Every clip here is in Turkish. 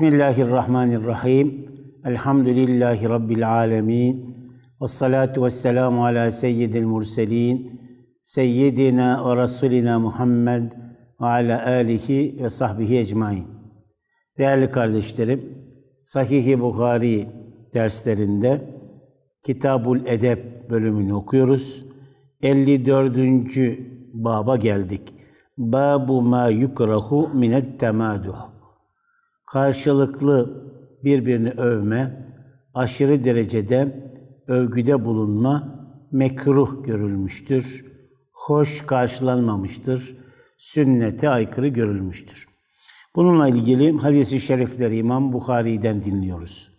Bismillahirrahmanirrahim. Elhamdülillahi Rabbil alemin. Ve salatu ve selamu ala seyyidil murselin. Seyyidina ve Resulina Muhammed ve ala alihi ve sahbihi ecmain. Değerli kardeşlerim, Sahih-i Bukhari derslerinde Kitabul Edeb bölümünü okuyoruz. 54. baba geldik. Babu ma yukrahu minet temaduh karşılıklı birbirini övme, aşırı derecede övgüde bulunma mekruh görülmüştür. Hoş karşılanmamıştır. Sünnete aykırı görülmüştür. Bununla ilgili hadisi şerifleri İmam Bukhari'den dinliyoruz.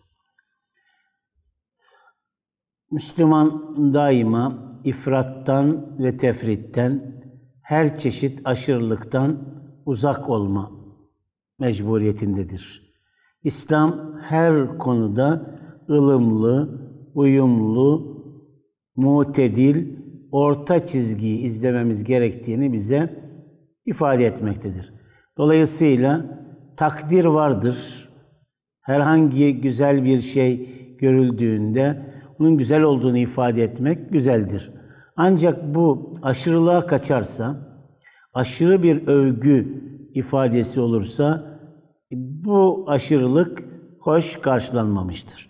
Müslüman daima ifrattan ve tefritten, her çeşit aşırılıktan uzak olma mecburiyetindedir. İslam her konuda ılımlı, uyumlu, mutedil, orta çizgiyi izlememiz gerektiğini bize ifade etmektedir. Dolayısıyla takdir vardır. Herhangi güzel bir şey görüldüğünde onun güzel olduğunu ifade etmek güzeldir. Ancak bu aşırılığa kaçarsa, aşırı bir övgü ifadesi olursa bu aşırılık hoş karşılanmamıştır.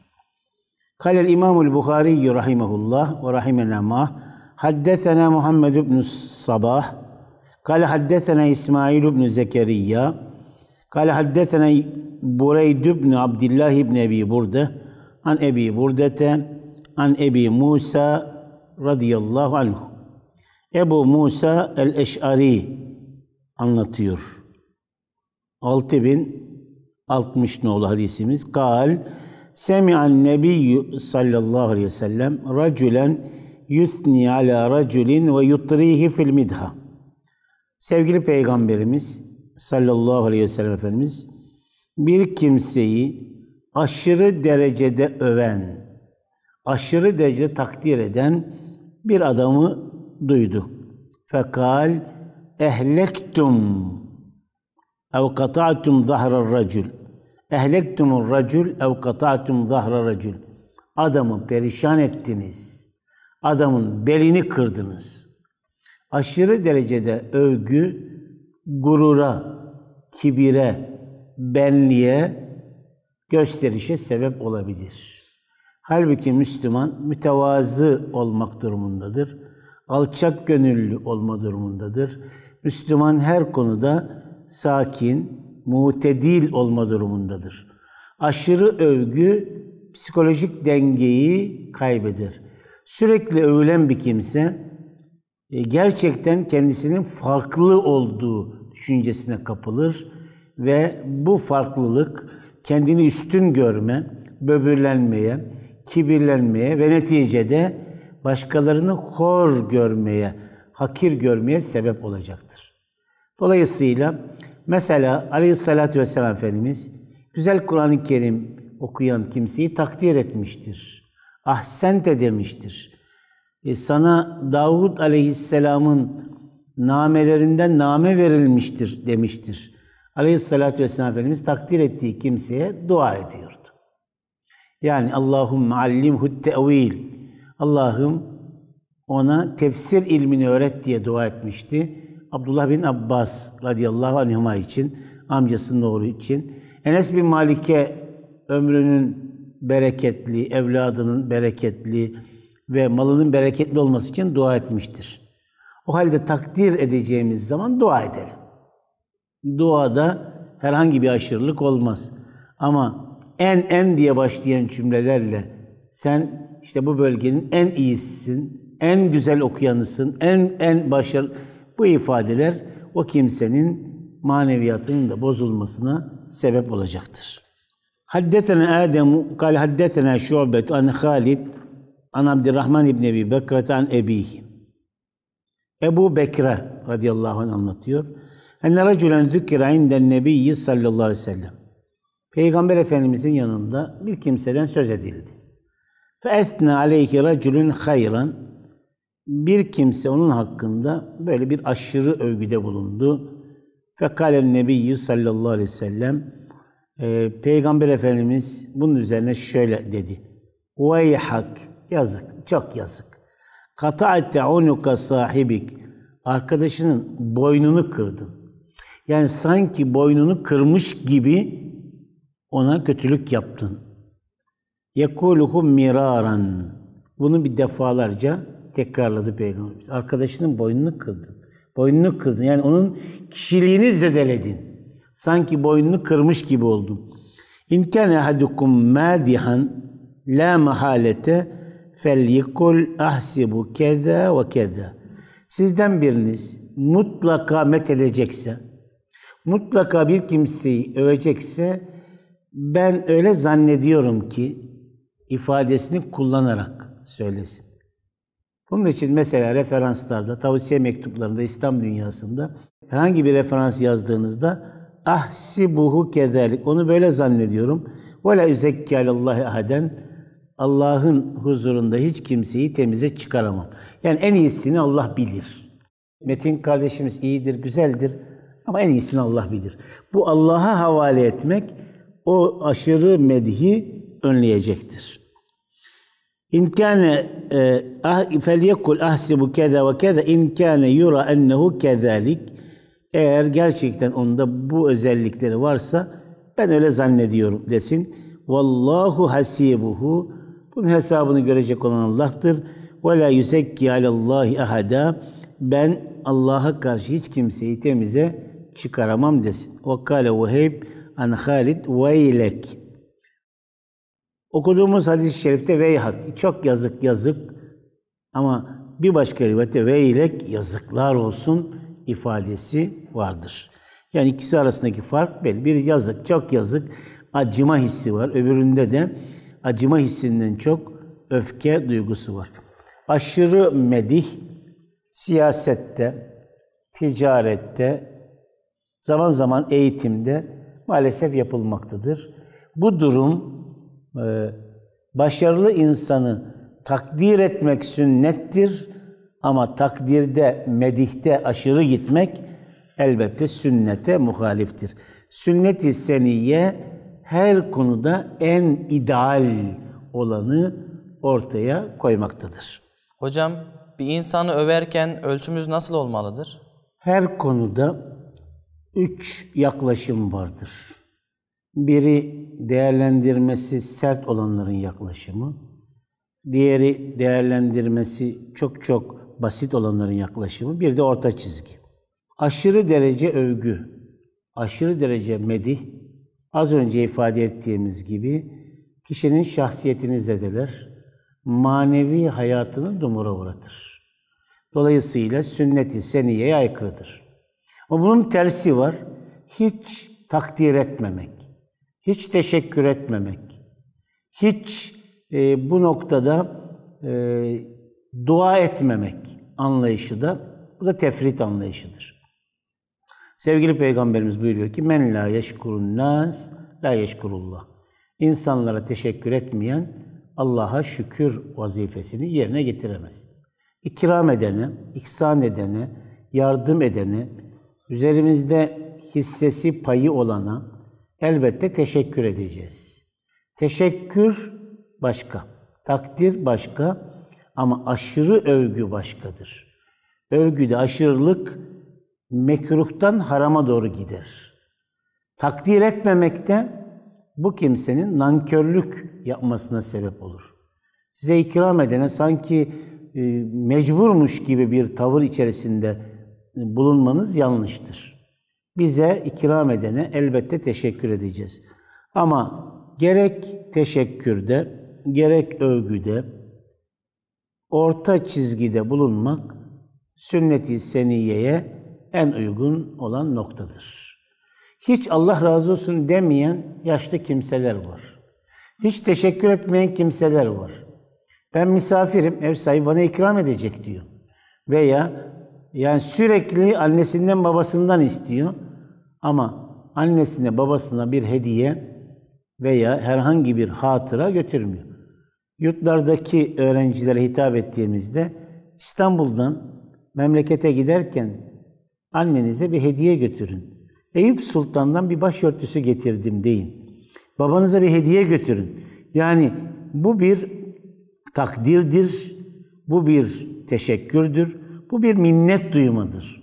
Kalel İmamul Bukhari rahimehullah ve rahimenema haddesena Muhammed ibn Sabah kale haddesena İsmail ibn Zekeriya kale haddesena Bureyd ibn Abdullah ibn Ebi Burda. an Ebi Burdete an Ebi Musa radıyallahu anhu Ebu Musa el-Eş'ari anlatıyor. 6060 nolu hadisimiz. Kal, Semi'an nebiyyü sallallahu aleyhi ve sellem racülen yüthni ala racülin ve yutrihi fil midha. Sevgili Peygamberimiz sallallahu aleyhi ve sellem Efendimiz bir kimseyi aşırı derecede öven, aşırı derece takdir eden bir adamı duydu. Fekal ehlektum ev kata'tum zahra racül. Ehlektum racül ev kata'tum zahra racül. Adamı perişan ettiniz. Adamın belini kırdınız. Aşırı derecede övgü gurura, kibire, benliğe, gösterişe sebep olabilir. Halbuki Müslüman mütevazı olmak durumundadır alçak gönüllü olma durumundadır. Müslüman her konuda sakin, mutedil olma durumundadır. Aşırı övgü psikolojik dengeyi kaybeder. Sürekli övülen bir kimse e, gerçekten kendisinin farklı olduğu düşüncesine kapılır ve bu farklılık kendini üstün görme, böbürlenmeye, kibirlenmeye ve neticede başkalarını hor görmeye, hakir görmeye sebep olacaktır. Dolayısıyla mesela Aleyhisselatü Vesselam Efendimiz güzel Kur'an-ı Kerim okuyan kimseyi takdir etmiştir. Ahsente demiştir. E sana Davud Aleyhisselam'ın namelerinden name verilmiştir demiştir. Aleyhisselatü Vesselam Efendimiz takdir ettiği kimseye dua ediyordu. Yani Allahümme allimhu tevil. Allah'ım ona tefsir ilmini öğret diye dua etmişti. Abdullah bin Abbas radıyallahu anhuma için, amcasının oğlu için. Enes bin Malik'e ömrünün bereketli, evladının bereketli ve malının bereketli olması için dua etmiştir. O halde takdir edeceğimiz zaman dua edelim. Duada herhangi bir aşırılık olmaz. Ama en en diye başlayan cümlelerle sen işte bu bölgenin en iyisisin, en güzel okuyanısın, en en başarılı. Bu ifadeler o kimsenin maneviyatının da bozulmasına sebep olacaktır. Haddetena Adem kal haddetena Şu'bet an Halid an Abdurrahman ibn Ebi Bekre an ebihi. Ebu Bekre radıyallahu anh anlatıyor. Enne racülen zükkira inden nebiyyi sallallahu aleyhi ve sellem. Peygamber Efendimizin yanında bir kimseden söz edildi. Fe'esne aleyhi racülün hayran. Bir kimse onun hakkında böyle bir aşırı övgüde bulundu. Fekalen nebiyyü sallallahu aleyhi ve sellem. E, Peygamber Efendimiz bunun üzerine şöyle dedi. Hak yazık, çok yazık. Kata'te unuka sahibik. Arkadaşının boynunu kırdın. Yani sanki boynunu kırmış gibi ona kötülük yaptın yekuluhum miraran. Bunu bir defalarca tekrarladı Peygamberimiz. Arkadaşının boynunu kırdın. Boynunu kırdın. Yani onun kişiliğini zedeledin. Sanki boynunu kırmış gibi oldun. İn kana hadukum madihan la mahalete felyekul ahsibu keda ve keda. Sizden biriniz mutlaka met edecekse, mutlaka bir kimseyi övecekse ben öyle zannediyorum ki ifadesini kullanarak söylesin. Bunun için mesela referanslarda, tavsiye mektuplarında, İslam dünyasında herhangi bir referans yazdığınızda ah si ahsibuhu kederlik, onu böyle zannediyorum. Ve la üzekkâlellâhi ahaden, Allah'ın huzurunda hiç kimseyi temize çıkaramam. Yani en iyisini Allah bilir. Metin kardeşimiz iyidir, güzeldir ama en iyisini Allah bilir. Bu Allah'a havale etmek o aşırı medhi önleyecektir. İn إن كان فليقل keda ve keda. إن كان yura أنه كذلك eğer gerçekten onda bu özellikleri varsa ben öyle zannediyorum desin. Vallahu hasibuhu bunun hesabını görecek olan Allah'tır. Ve la yusekki alallahi ahada ben Allah'a karşı hiç kimseyi temize çıkaramam desin. Ve kale veheyb an Halid veylek. Okuduğumuz hadis-i şerifte hak çok yazık yazık ama bir başka rivayette ilek yazıklar olsun ifadesi vardır. Yani ikisi arasındaki fark belli. Bir yazık, çok yazık, acıma hissi var. Öbüründe de acıma hissinden çok öfke duygusu var. Aşırı medih siyasette, ticarette, zaman zaman eğitimde maalesef yapılmaktadır. Bu durum ee, başarılı insanı takdir etmek sünnettir ama takdirde, medihte aşırı gitmek elbette sünnete muhaliftir. Sünnet-i seniye her konuda en ideal olanı ortaya koymaktadır. Hocam bir insanı överken ölçümüz nasıl olmalıdır? Her konuda üç yaklaşım vardır. Biri değerlendirmesi sert olanların yaklaşımı, diğeri değerlendirmesi çok çok basit olanların yaklaşımı, bir de orta çizgi. Aşırı derece övgü, aşırı derece medih, az önce ifade ettiğimiz gibi kişinin şahsiyetini zedeler, manevi hayatını dumura uğratır. Dolayısıyla sünnet-i seniyeye aykırıdır. Ama bunun tersi var. Hiç takdir etmemek, hiç teşekkür etmemek, hiç e, bu noktada e, dua etmemek anlayışı da bu da tefrit anlayışıdır. Sevgili Peygamberimiz buyuruyor ki men la yeşkurun nas la yeşkurullah. İnsanlara teşekkür etmeyen Allah'a şükür vazifesini yerine getiremez. İkram edene, iksan edene, yardım edene, üzerimizde hissesi payı olana, Elbette teşekkür edeceğiz. Teşekkür başka, takdir başka ama aşırı övgü başkadır. Övgüde aşırılık mekruhtan harama doğru gider. Takdir etmemekte bu kimsenin nankörlük yapmasına sebep olur. Size ikram edene sanki e, mecburmuş gibi bir tavır içerisinde bulunmanız yanlıştır bize ikram edene elbette teşekkür edeceğiz. Ama gerek teşekkürde, gerek övgüde, orta çizgide bulunmak sünnet-i seniyeye en uygun olan noktadır. Hiç Allah razı olsun demeyen yaşlı kimseler var. Hiç teşekkür etmeyen kimseler var. Ben misafirim, ev sahibi bana ikram edecek diyor. Veya yani sürekli annesinden babasından istiyor. Ama annesine babasına bir hediye veya herhangi bir hatıra götürmüyor. Yurtlardaki öğrencilere hitap ettiğimizde İstanbul'dan memlekete giderken annenize bir hediye götürün. Eyüp Sultan'dan bir başörtüsü getirdim deyin. Babanıza bir hediye götürün. Yani bu bir takdirdir, bu bir teşekkürdür, bu bir minnet duyumadır.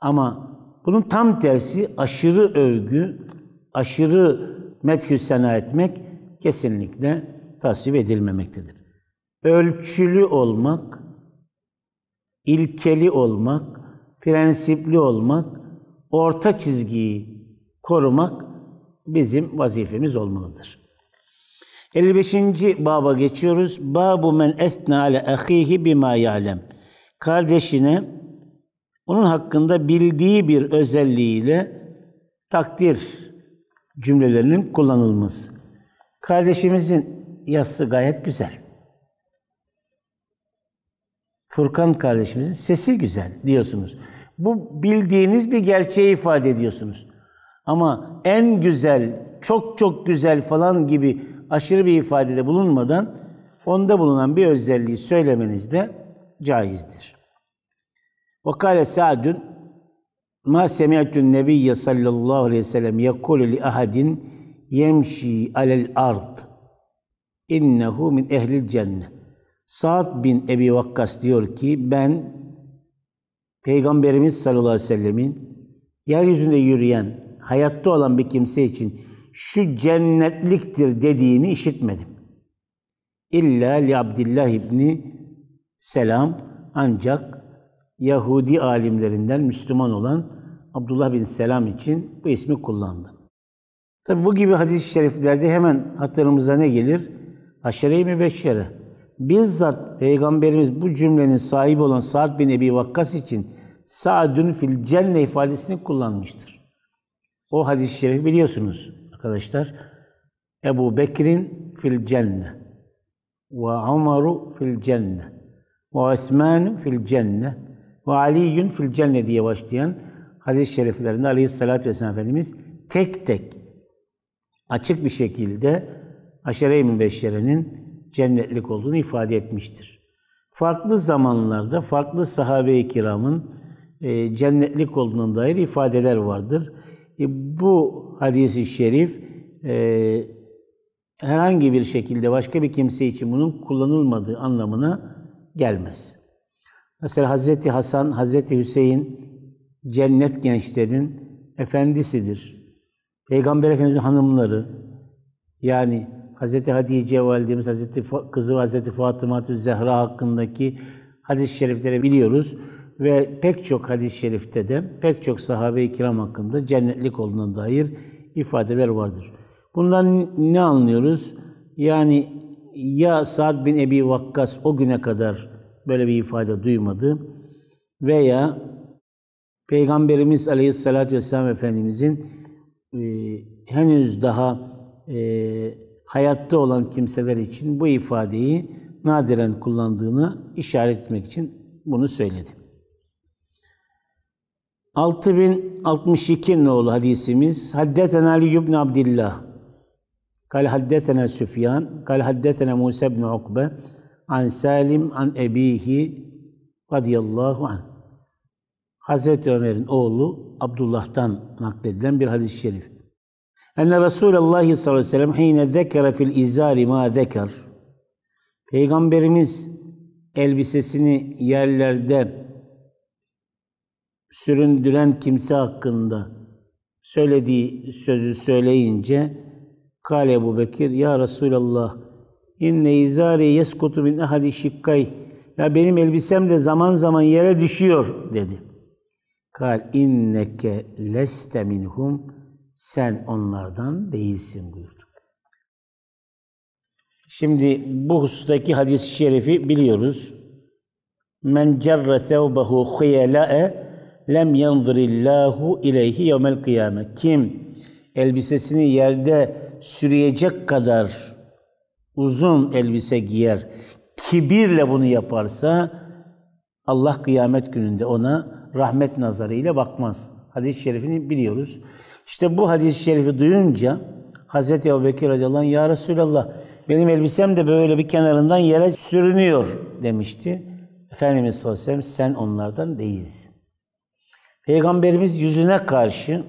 Ama bunun tam tersi aşırı övgü, aşırı medhü sena etmek kesinlikle tasvip edilmemektedir. Ölçülü olmak, ilkeli olmak, prensipli olmak, orta çizgiyi korumak bizim vazifemiz olmalıdır. 55. baba geçiyoruz. Babu men esna ale ahihi bima ya'lem kardeşine onun hakkında bildiği bir özelliğiyle takdir cümlelerinin kullanılması. Kardeşimizin yazısı gayet güzel. Furkan kardeşimizin sesi güzel diyorsunuz. Bu bildiğiniz bir gerçeği ifade ediyorsunuz. Ama en güzel, çok çok güzel falan gibi aşırı bir ifadede bulunmadan onda bulunan bir özelliği söylemenizde caizdir. Vakale Sa'dün Ma semi'tun nebiyye sallallahu aleyhi ve sellem yekulu li ahadin yemşi alel ard innehu min ehlil cennet. Sa'd bin Ebi Vakkas diyor ki ben Peygamberimiz sallallahu aleyhi ve sellemin yeryüzünde yürüyen, hayatta olan bir kimse için şu cennetliktir dediğini işitmedim. İlla li Abdullah ibni selam ancak Yahudi alimlerinden Müslüman olan Abdullah bin Selam için bu ismi kullandı. Tabi bu gibi hadis-i şeriflerde hemen hatırımıza ne gelir? Aşere-i Mübeşşere. Bizzat Peygamberimiz bu cümlenin sahibi olan Sa'd bin Ebi Vakkas için Sa'dün fil cenne ifadesini kullanmıştır. O hadis-i şerif biliyorsunuz arkadaşlar. Ebu Bekir'in fil cenne ve Umaru fil cenne ve Osman fil cennet ve Aliyyun fil cennet diye başlayan hadis-i şeriflerinde Aleyhisselatü Vesselam Efendimiz tek tek açık bir şekilde aşere-i mübeşşerenin cennetlik olduğunu ifade etmiştir. Farklı zamanlarda farklı sahabe-i kiramın e, cennetlik olduğuna dair ifadeler vardır. E, bu hadisi şerif e, herhangi bir şekilde başka bir kimse için bunun kullanılmadığı anlamına gelmez. Mesela Hazreti Hasan, Hazreti Hüseyin cennet gençlerin efendisidir. Peygamber Efendimiz'in hanımları yani Hazreti Hatice validemiz, Hazreti kızı Hazreti Fatıma Zehra hakkındaki hadis-i şerifleri biliyoruz ve pek çok hadis-i şerifte de pek çok sahabe-i kiram hakkında cennetlik olduğuna dair ifadeler vardır. Bundan ne anlıyoruz? Yani ya Sa'd bin Ebi Vakkas o güne kadar böyle bir ifade duymadı veya Peygamberimiz Aleyhisselatü Vesselam Efendimizin e, henüz daha e, hayatta olan kimseler için bu ifadeyi nadiren kullandığını işaret etmek için bunu söyledi. 6062 nolu hadisimiz Haddeten Ali ibn Abdillah قال حدثنا سفيان قال حدثنا موسى بن عقبة عن Salim عن أبيه radıyallahu anh. Hazreti Ömer'in oğlu Abdullah'tan nakledilen bir hadis-i şerif. Enne Resulallah sallallahu aleyhi ve sellem hine zekere fil izari ma zeker. Peygamberimiz elbisesini yerlerde süründüren kimse hakkında söylediği sözü söyleyince Kale Ebu Bekir, Ya Resulallah, inne izari yeskutu min ahadi şikkay. Ya benim elbisem de zaman zaman yere düşüyor dedi. Kal inneke leste minhum sen onlardan değilsin buyurdu. Şimdi bu husustaki hadis-i şerifi biliyoruz. Men cerre sevbehu hıyela'e lem yanzurillahu ileyhi yevmel kıyame. Kim elbisesini yerde sürüyecek kadar uzun elbise giyer, kibirle bunu yaparsa Allah kıyamet gününde ona rahmet nazarıyla bakmaz. Hadis-i şerifini biliyoruz. İşte bu hadis-i şerifi duyunca Hazreti Ebu Bekir radıyallahu anh, Ya Resulallah benim elbisem de böyle bir kenarından yere sürünüyor demişti. Efendimiz sallallahu aleyhi ve sellem sen onlardan değilsin. Peygamberimiz yüzüne karşı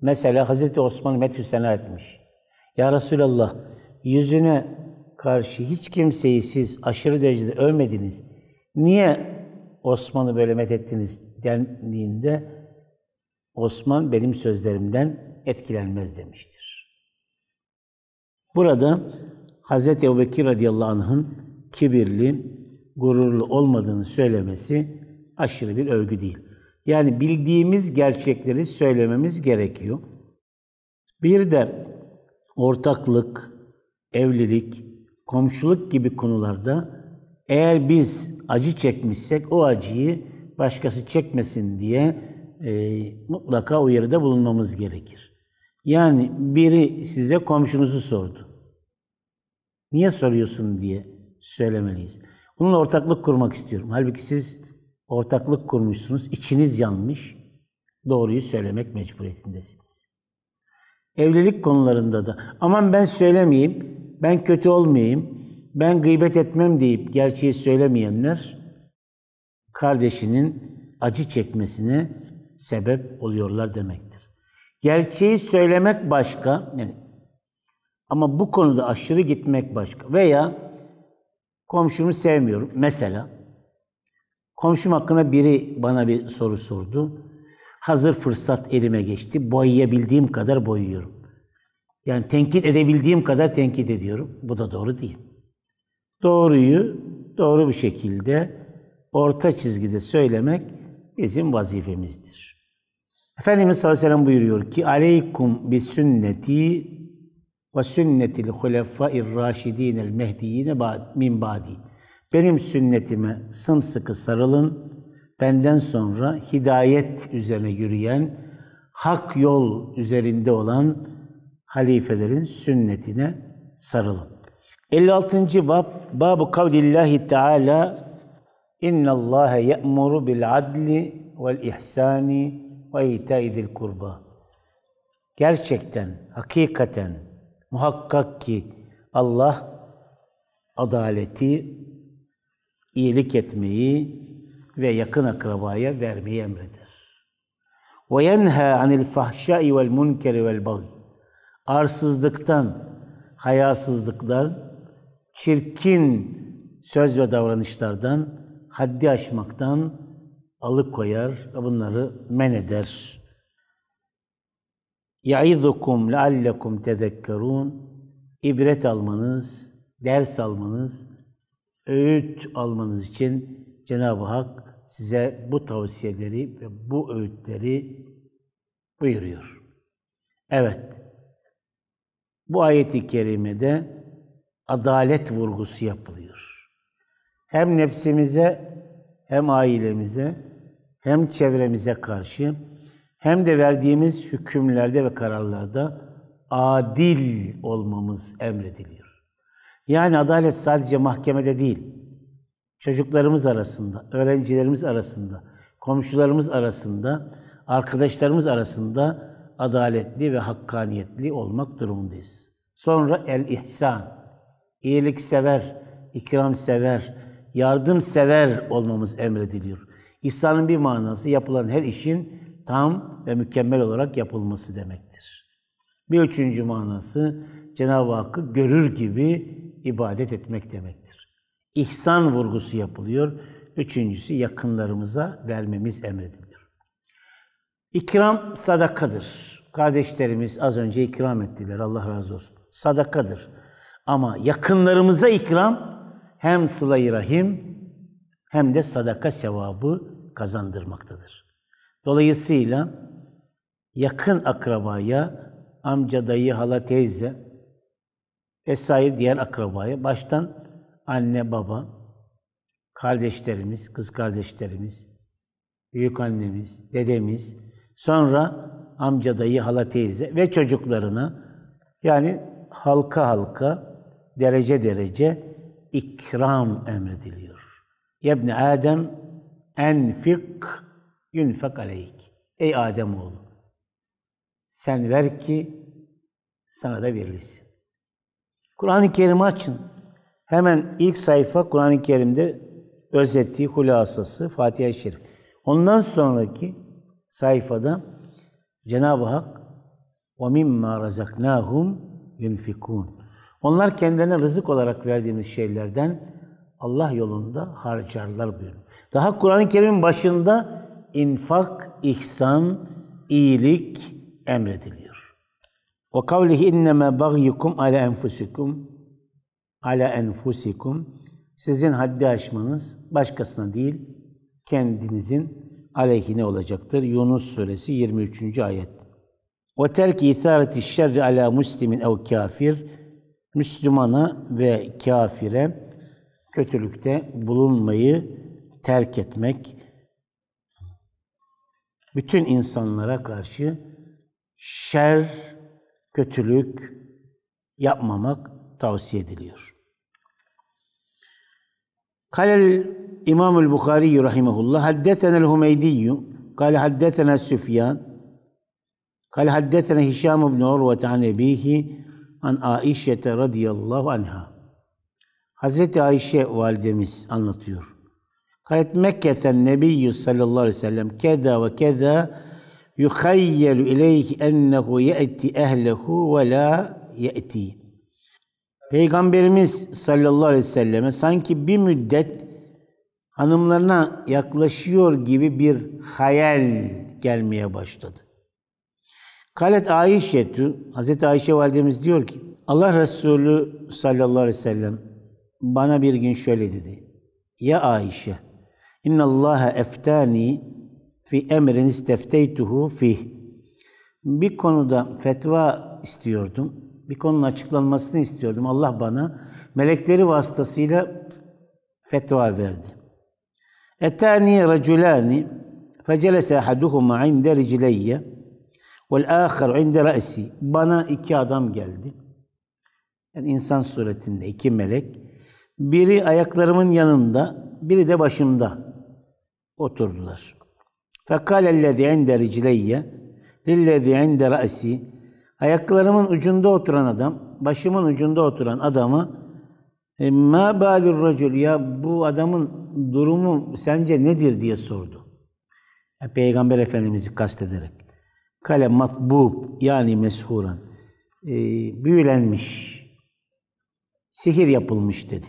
mesela Hazreti Osman'ı methü etmiş. Ya Resulallah yüzüne karşı hiç kimseyi siz aşırı derecede övmediniz. Niye Osman'ı böyle methettiniz dendiğinde Osman benim sözlerimden etkilenmez demiştir. Burada Hz. Ebu Bekir radıyallahu anh'ın kibirli, gururlu olmadığını söylemesi aşırı bir övgü değil. Yani bildiğimiz gerçekleri söylememiz gerekiyor. Bir de ortaklık, evlilik, komşuluk gibi konularda eğer biz acı çekmişsek o acıyı başkası çekmesin diye e, mutlaka uyarıda bulunmamız gerekir. Yani biri size komşunuzu sordu. Niye soruyorsun diye söylemeliyiz. Bununla ortaklık kurmak istiyorum. Halbuki siz ortaklık kurmuşsunuz, içiniz yanmış. Doğruyu söylemek mecburiyetindesiniz. Evlilik konularında da. Aman ben söylemeyeyim, ben kötü olmayayım, ben gıybet etmem deyip gerçeği söylemeyenler kardeşinin acı çekmesine sebep oluyorlar demektir. Gerçeği söylemek başka, yani ama bu konuda aşırı gitmek başka. Veya komşumu sevmiyorum mesela. Komşum hakkında biri bana bir soru sordu. Hazır fırsat elime geçti. Boyayabildiğim kadar boyuyorum. Yani tenkit edebildiğim kadar tenkit ediyorum. Bu da doğru değil. Doğruyu doğru bir şekilde orta çizgide söylemek bizim vazifemizdir. Efendimiz sallallahu aleyhi ve sellem buyuruyor ki aleykum bi sünneti ve sünnetil hulefâir raşidînel mehdiyine min ba'di. Benim sünnetime sımsıkı sarılın benden sonra hidayet üzerine yürüyen, hak yol üzerinde olan halifelerin sünnetine sarılın. 56. bab Babu kavlillahi teala inna Allah ye'muru bil adli vel ihsani ve ita'i zil kurba. Gerçekten, hakikaten, muhakkak ki Allah adaleti, iyilik etmeyi, ve yakın akrabaya vermeyi emreder. Ve yenha anil fahşai vel munkeri vel bagi. Arsızlıktan, hayasızlıktan, çirkin söz ve davranışlardan, haddi aşmaktan alıkoyar ve bunları men eder. يَعِذُكُمْ لَعَلَّكُمْ تَذَكَّرُونَ İbret almanız, ders almanız, öğüt almanız için Cenab-ı Hak size bu tavsiyeleri ve bu öğütleri buyuruyor. Evet, bu ayeti kerimede adalet vurgusu yapılıyor. Hem nefsimize, hem ailemize, hem çevremize karşı, hem de verdiğimiz hükümlerde ve kararlarda adil olmamız emrediliyor. Yani adalet sadece mahkemede değil, çocuklarımız arasında, öğrencilerimiz arasında, komşularımız arasında, arkadaşlarımız arasında adaletli ve hakkaniyetli olmak durumundayız. Sonra el ihsan, iyilik sever, ikram sever, yardım sever olmamız emrediliyor. İhsanın bir manası yapılan her işin tam ve mükemmel olarak yapılması demektir. Bir üçüncü manası Cenab-ı Hakk'ı görür gibi ibadet etmek demektir ihsan vurgusu yapılıyor. Üçüncüsü yakınlarımıza vermemiz emrediliyor. İkram sadakadır. Kardeşlerimiz az önce ikram ettiler. Allah razı olsun. Sadakadır. Ama yakınlarımıza ikram hem sıla-i rahim hem de sadaka sevabı kazandırmaktadır. Dolayısıyla yakın akrabaya, amca, dayı, hala, teyze vesaire diğer akrabaya baştan anne baba, kardeşlerimiz, kız kardeşlerimiz, büyük annemiz, dedemiz, sonra amca dayı, hala teyze ve çocuklarına yani halka halka, derece derece ikram emrediliyor. Yebni Adem enfik yunfak aleyk. Ey Adem oğlu sen ver ki sana da verilsin. Kur'an-ı Kerim açın. Hemen ilk sayfa Kur'an-ı Kerim'de özettiği hulasası Fatiha-i Şerif. Ondan sonraki sayfada Cenab-ı Hak وَمِمَّا رَزَقْنَاهُمْ يُنْفِكُونَ Onlar kendilerine rızık olarak verdiğimiz şeylerden Allah yolunda harcarlar buyuruyor. Daha Kur'an-ı Kerim'in başında infak, ihsan, iyilik emrediliyor. Ve kavlihi inneme bagyukum ala enfusikum ala enfusikum sizin haddi aşmanız başkasına değil kendinizin aleyhine olacaktır. Yunus suresi 23. ayet. Ve terki ithareti şerri ala muslimin ev kafir Müslümana ve kafire kötülükte bulunmayı terk etmek bütün insanlara karşı şer, kötülük yapmamak tavsiye ediliyor. قال الإمام البخاري رحمه الله حدثنا الهميدي قال حدثنا سفيان قال حدثنا هشام بن عروة عن أبيه عن Aişe radıyallahu anha. Hazreti Ayşe validemiz anlatıyor. Kayet Mekke'ten Nebiyyü sallallahu aleyhi ve sellem keza ve keza yukhayyelu ileyhi ennehu ye'ti ehlehu ve la ye'ti. Peygamberimiz sallallahu aleyhi ve selleme sanki bir müddet hanımlarına yaklaşıyor gibi bir hayal gelmeye başladı. Kalet Ayşe'tü, Hz. Ayşe validemiz diyor ki, Allah Resulü sallallahu aleyhi ve sellem bana bir gün şöyle dedi. Ya Ayşe, inna Allaha eftani fi emrin istefteytuhu fih. Bir konuda fetva istiyordum bir konunun açıklanmasını istiyordum. Allah bana melekleri vasıtasıyla fetva verdi. Etani raculani fecelese ahaduhuma inde ricleyye vel ahar inde ra'si. Bana iki adam geldi. Yani insan suretinde iki melek. Biri ayaklarımın yanında, biri de başımda oturdular. Fekale ellezî inde ricleyye lillezî inde ra'si Ayaklarımın ucunda oturan adam, başımın ucunda oturan adamı e, ma balur racul ya bu adamın durumu sence nedir diye sordu. Peygamber Efendimiz'i kastederek. Kale matbub yani meshuran. E, büyülenmiş. Sihir yapılmış dedi.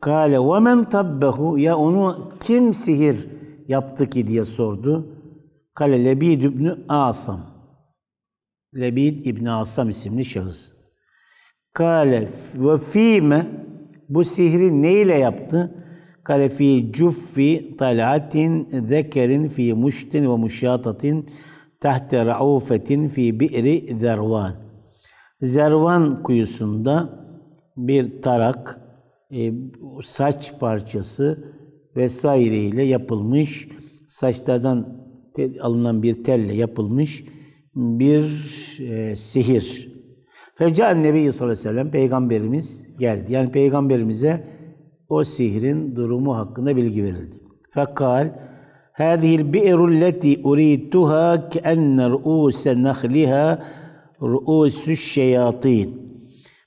Kale ve men tabbehu ya onu kim sihir yaptı ki diye sordu. Kale lebid ibn asam. Rebid İbni Asam isimli şahıs. Kale ve fime bu sihri neyle yaptı? Kale fi cuffi talatin zekerin fi muştin ve muşyatatin tahte raufetin fi bi'ri zervan. Zervan kuyusunda bir tarak, e, saç parçası ile yapılmış, saçlardan alınan bir telle yapılmış bir e, sihir. Feca Nebi sallallahu aleyhi ve sellem peygamberimiz geldi. Yani peygamberimize o sihrin durumu hakkında bilgi verildi. Fekal Hâzihil bi'ru leti uridtuha ke'enne ru'use nehliha ru'usu şeyatîn.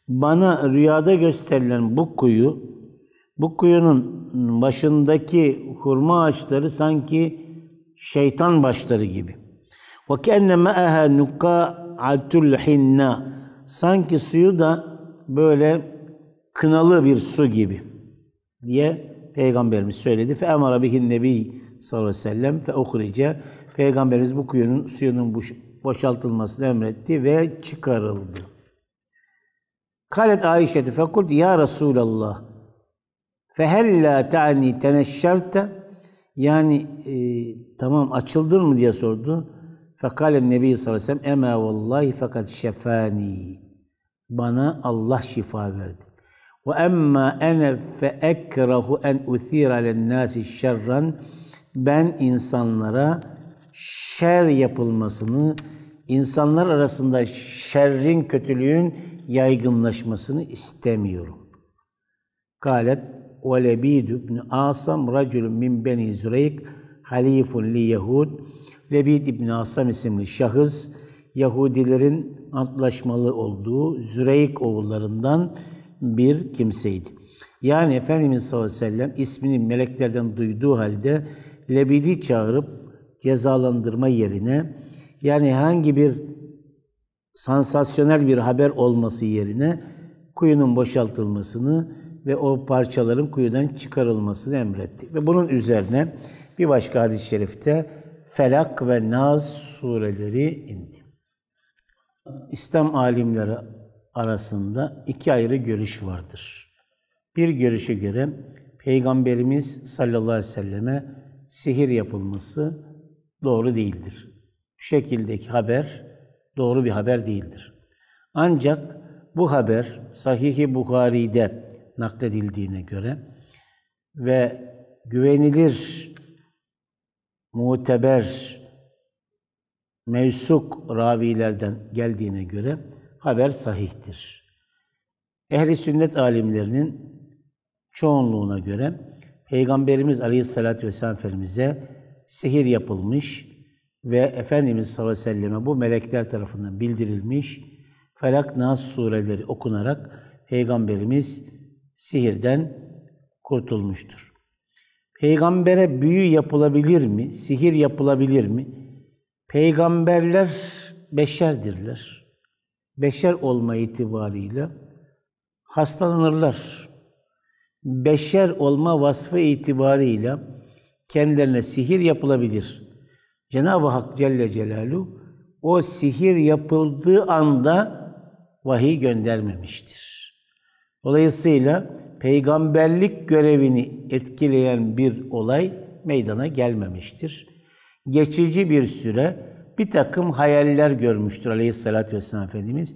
Bana rüyada gösterilen bu kuyu, bu kuyunun başındaki hurma ağaçları sanki şeytan başları gibi. Ve kenne me'eha nuka'atul hinna. Sanki suyu da böyle kınalı bir su gibi diye Peygamberimiz söyledi. Fe emara bihin nebi sallallahu aleyhi ve sellem fe uhrice. Peygamberimiz bu kuyunun suyunun boşaltılmasını emretti ve çıkarıldı. Kalet Ayşe fekult ya Resulallah fehella ta'ni teneşşerte yani e, tamam açıldır mı diye sordu. Fekale Nebi sallallahu aleyhi ve sellem ema vallahi fakat şefani. Bana Allah şifa verdi. Ve emma ene fe ekrahu en uthira lennâsi şerran. Ben insanlara şer yapılmasını, insanlar arasında şerrin, kötülüğün yaygınlaşmasını istemiyorum. Kalet ve Lebid ibn Asam racul min beni Züreyk halifun li Yehud Lebid İbn Asam isimli şahıs, Yahudilerin antlaşmalı olduğu Züreyk oğullarından bir kimseydi. Yani Efendimiz sallallahu aleyhi ve sellem ismini meleklerden duyduğu halde Lebid'i çağırıp cezalandırma yerine yani herhangi bir sansasyonel bir haber olması yerine kuyunun boşaltılmasını ve o parçaların kuyudan çıkarılmasını emretti. Ve bunun üzerine bir başka hadis-i şerifte Felak ve Naz sureleri indi. İslam alimleri arasında iki ayrı görüş vardır. Bir görüşe göre Peygamberimiz sallallahu aleyhi ve selleme sihir yapılması doğru değildir. Bu şekildeki haber doğru bir haber değildir. Ancak bu haber Sahih-i Bukhari'de nakledildiğine göre ve güvenilir muteber, mevsuk ravilerden geldiğine göre haber sahihtir. Ehli sünnet alimlerinin çoğunluğuna göre Peygamberimiz Aleyhisselatü Vesselam Efendimiz'e sihir yapılmış ve Efendimiz sallallahu aleyhi ve selleme bu melekler tarafından bildirilmiş Felak Nas sureleri okunarak Peygamberimiz sihirden kurtulmuştur. Peygambere büyü yapılabilir mi? Sihir yapılabilir mi? Peygamberler beşerdirler. Beşer olma itibariyle hastalanırlar. Beşer olma vasfı itibariyle kendilerine sihir yapılabilir. Cenab-ı Hak Celle Celalu o sihir yapıldığı anda vahiy göndermemiştir. Dolayısıyla peygamberlik görevini etkileyen bir olay meydana gelmemiştir. Geçici bir süre bir takım hayaller görmüştür aleyhissalatü vesselam Efendimiz.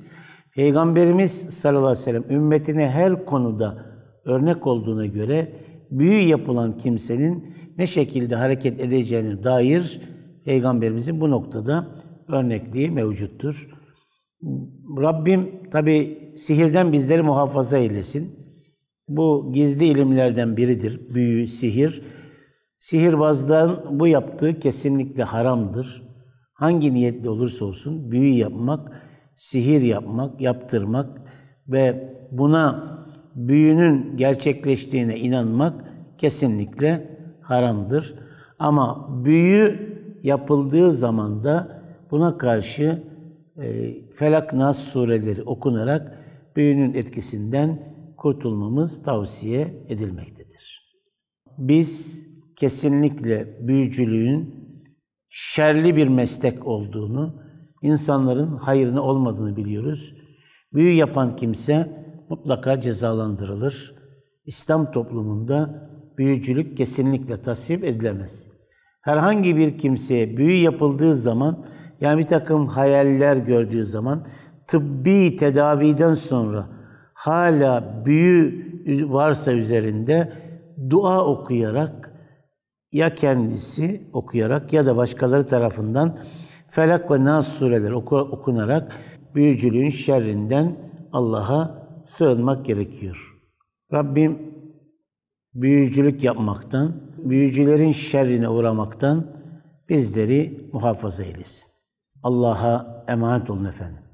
Peygamberimiz sallallahu aleyhi ve sellem ümmetine her konuda örnek olduğuna göre büyü yapılan kimsenin ne şekilde hareket edeceğine dair Peygamberimizin bu noktada örnekliği mevcuttur. Rabbim tabi sihirden bizleri muhafaza eylesin. Bu gizli ilimlerden biridir. Büyü, sihir. Sihirbazdan bu yaptığı kesinlikle haramdır. Hangi niyetle olursa olsun büyü yapmak, sihir yapmak, yaptırmak ve buna büyünün gerçekleştiğine inanmak kesinlikle haramdır. Ama büyü yapıldığı zaman da buna karşı e, Felak Nas sureleri okunarak büyünün etkisinden kurtulmamız tavsiye edilmektedir. Biz kesinlikle büyücülüğün şerli bir meslek olduğunu, insanların hayrını olmadığını biliyoruz. Büyü yapan kimse mutlaka cezalandırılır. İslam toplumunda büyücülük kesinlikle tasvip edilemez. Herhangi bir kimseye büyü yapıldığı zaman, yani bir takım hayaller gördüğü zaman, tıbbi tedaviden sonra hala büyü varsa üzerinde dua okuyarak ya kendisi okuyarak ya da başkaları tarafından Felak ve Nas sureleri okunarak büyücülüğün şerrinden Allah'a sığınmak gerekiyor. Rabbim büyücülük yapmaktan, büyücülerin şerrine uğramaktan bizleri muhafaza eylesin. Allah'a emanet olun efendim.